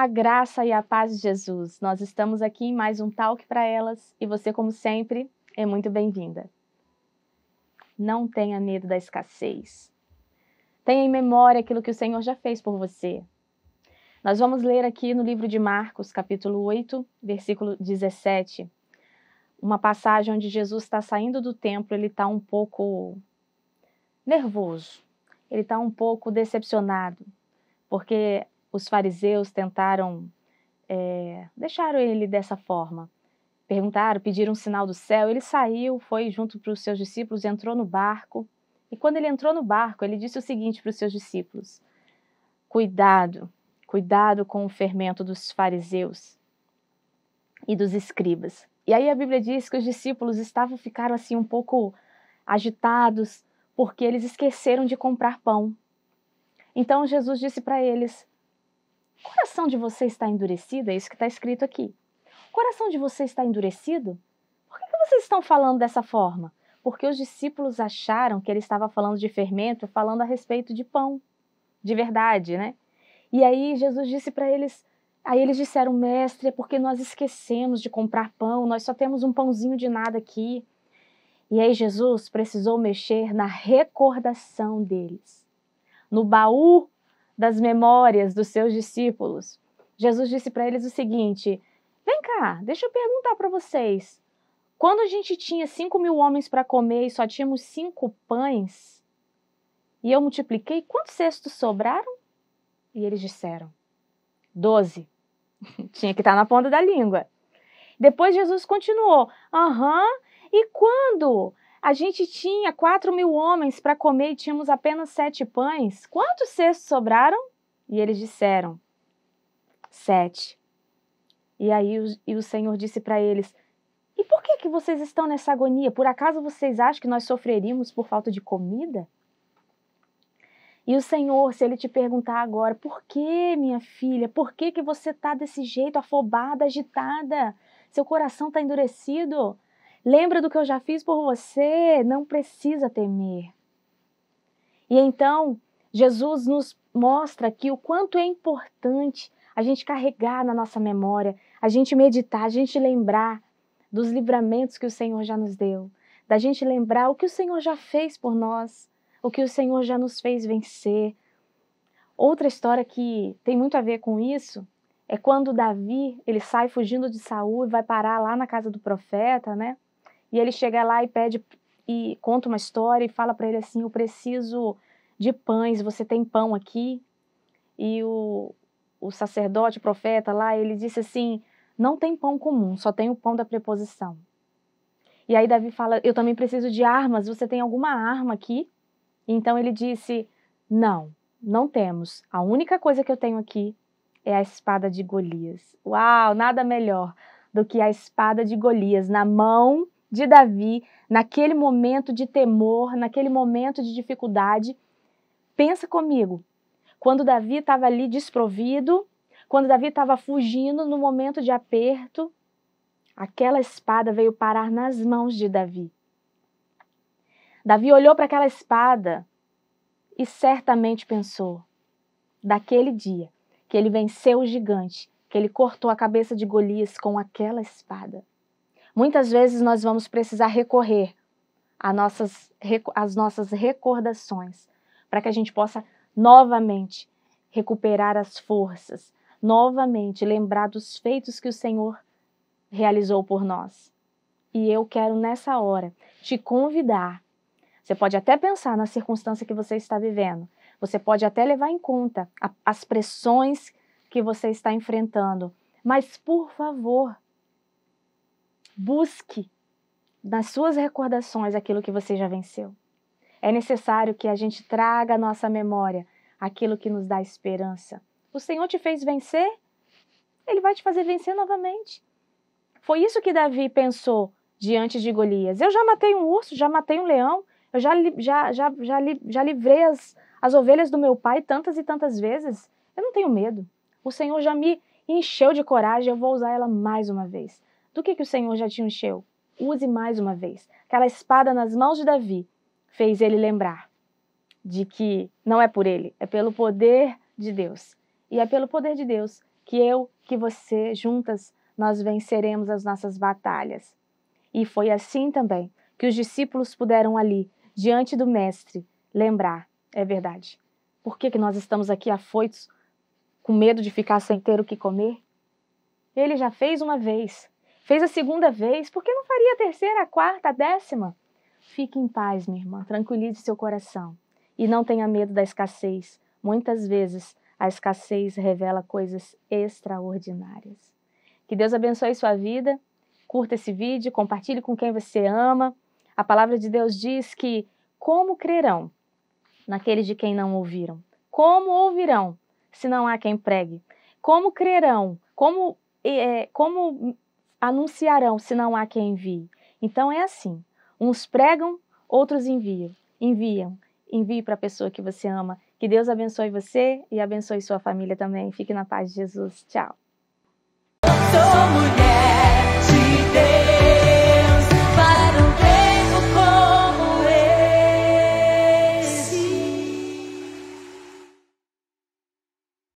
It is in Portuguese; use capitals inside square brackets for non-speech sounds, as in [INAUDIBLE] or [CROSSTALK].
A graça e a paz de Jesus. Nós estamos aqui em mais um talk para elas e você, como sempre, é muito bem-vinda. Não tenha medo da escassez. Tenha em memória aquilo que o Senhor já fez por você. Nós vamos ler aqui no livro de Marcos, capítulo 8, versículo 17, uma passagem onde Jesus está saindo do templo, ele está um pouco nervoso, ele está um pouco decepcionado, porque os fariseus tentaram é, deixaram ele dessa forma. Perguntaram, pediram um sinal do céu. Ele saiu, foi junto para os seus discípulos, entrou no barco. E quando ele entrou no barco, ele disse o seguinte para os seus discípulos: Cuidado, cuidado com o fermento dos fariseus e dos escribas. E aí a Bíblia diz que os discípulos estavam ficaram assim um pouco agitados porque eles esqueceram de comprar pão. Então Jesus disse para eles: coração de você está endurecido, é isso que está escrito aqui. O coração de você está endurecido? Por que, que vocês estão falando dessa forma? Porque os discípulos acharam que ele estava falando de fermento, falando a respeito de pão, de verdade, né? E aí Jesus disse para eles, aí eles disseram, mestre, é porque nós esquecemos de comprar pão, nós só temos um pãozinho de nada aqui. E aí Jesus precisou mexer na recordação deles, no baú das memórias dos seus discípulos, Jesus disse para eles o seguinte: Vem cá, deixa eu perguntar para vocês. Quando a gente tinha cinco mil homens para comer e só tínhamos cinco pães, e eu multipliquei, quantos cestos sobraram? E eles disseram: Doze. [LAUGHS] tinha que estar tá na ponta da língua. Depois Jesus continuou: Aham, e quando a gente tinha quatro mil homens para comer e tínhamos apenas sete pães. Quantos cestos sobraram? E eles disseram: Sete. E aí o, e o Senhor disse para eles: E por que, que vocês estão nessa agonia? Por acaso vocês acham que nós sofreríamos por falta de comida? E o Senhor, se Ele te perguntar agora, por que, minha filha, por que, que você está desse jeito, afobada, agitada? Seu coração está endurecido? Lembra do que eu já fiz por você, não precisa temer. E então, Jesus nos mostra aqui o quanto é importante a gente carregar na nossa memória, a gente meditar, a gente lembrar dos livramentos que o Senhor já nos deu, da gente lembrar o que o Senhor já fez por nós, o que o Senhor já nos fez vencer. Outra história que tem muito a ver com isso é quando Davi, ele sai fugindo de Saul e vai parar lá na casa do profeta, né? E ele chega lá e pede e conta uma história e fala para ele assim: "Eu preciso de pães, você tem pão aqui?" E o, o sacerdote, o profeta lá, ele disse assim: "Não tem pão comum, só tem o pão da preposição." E aí Davi fala: "Eu também preciso de armas, você tem alguma arma aqui?" Então ele disse: "Não, não temos. A única coisa que eu tenho aqui é a espada de Golias." Uau, nada melhor do que a espada de Golias na mão de Davi, naquele momento de temor, naquele momento de dificuldade. Pensa comigo, quando Davi estava ali desprovido, quando Davi estava fugindo no momento de aperto, aquela espada veio parar nas mãos de Davi. Davi olhou para aquela espada e certamente pensou: daquele dia que ele venceu o gigante, que ele cortou a cabeça de Golias com aquela espada. Muitas vezes nós vamos precisar recorrer às nossas, às nossas recordações para que a gente possa novamente recuperar as forças, novamente lembrar dos feitos que o Senhor realizou por nós. E eu quero nessa hora te convidar. Você pode até pensar na circunstância que você está vivendo. Você pode até levar em conta a, as pressões que você está enfrentando. Mas, por favor, Busque nas suas recordações aquilo que você já venceu. É necessário que a gente traga à nossa memória aquilo que nos dá esperança. O Senhor te fez vencer, ele vai te fazer vencer novamente. Foi isso que Davi pensou diante de Golias. Eu já matei um urso, já matei um leão, eu já, já, já, já, já livrei as, as ovelhas do meu pai tantas e tantas vezes. Eu não tenho medo. O Senhor já me encheu de coragem, eu vou usar ela mais uma vez do que, que o Senhor já te encheu. Use mais uma vez. Aquela espada nas mãos de Davi fez ele lembrar de que não é por ele, é pelo poder de Deus. E é pelo poder de Deus que eu, que você, juntas, nós venceremos as nossas batalhas. E foi assim também que os discípulos puderam ali, diante do Mestre, lembrar: é verdade. Por que, que nós estamos aqui afoitos, com medo de ficar sem ter o que comer? Ele já fez uma vez, Fez a segunda vez, por que não faria a terceira, a quarta, a décima? Fique em paz, minha irmã, tranquilize seu coração. E não tenha medo da escassez. Muitas vezes a escassez revela coisas extraordinárias. Que Deus abençoe sua vida. Curta esse vídeo, compartilhe com quem você ama. A palavra de Deus diz que como crerão naqueles de quem não ouviram? Como ouvirão se não há quem pregue? Como crerão? Como, é, como anunciarão se não há quem envie? Então é assim: uns pregam, outros enviam. Enviam. Envie para a pessoa que você ama. Que Deus abençoe você e abençoe sua família também. Fique na paz de Jesus. Tchau.